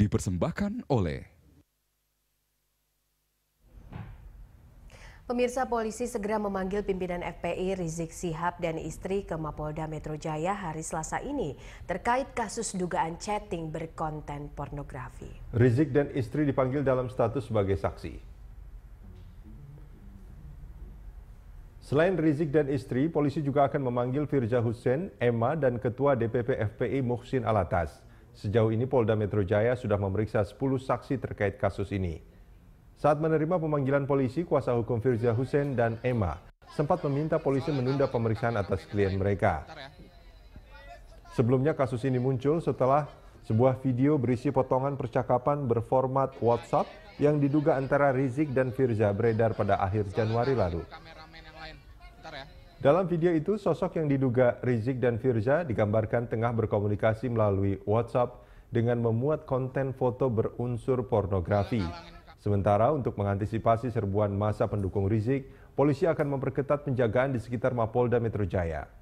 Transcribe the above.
dipersembahkan oleh Pemirsa polisi segera memanggil pimpinan FPI Rizik Sihab dan istri ke Mapolda Metro Jaya hari Selasa ini terkait kasus dugaan chatting berkonten pornografi. Rizik dan istri dipanggil dalam status sebagai saksi. Selain Rizik dan istri, polisi juga akan memanggil Firja Hussein, Emma, dan Ketua DPP FPI Muhsin Alatas. Sejauh ini Polda Metro Jaya sudah memeriksa 10 saksi terkait kasus ini. Saat menerima pemanggilan polisi, kuasa hukum Firza Hussein dan Emma sempat meminta polisi menunda pemeriksaan atas klien mereka. Sebelumnya kasus ini muncul setelah sebuah video berisi potongan percakapan berformat WhatsApp yang diduga antara Rizik dan Firza beredar pada akhir Januari lalu. Dalam video itu, sosok yang diduga Rizik dan Firza digambarkan tengah berkomunikasi melalui WhatsApp dengan memuat konten foto berunsur pornografi. Sementara untuk mengantisipasi serbuan masa pendukung Rizik, polisi akan memperketat penjagaan di sekitar Mapolda Metro Jaya.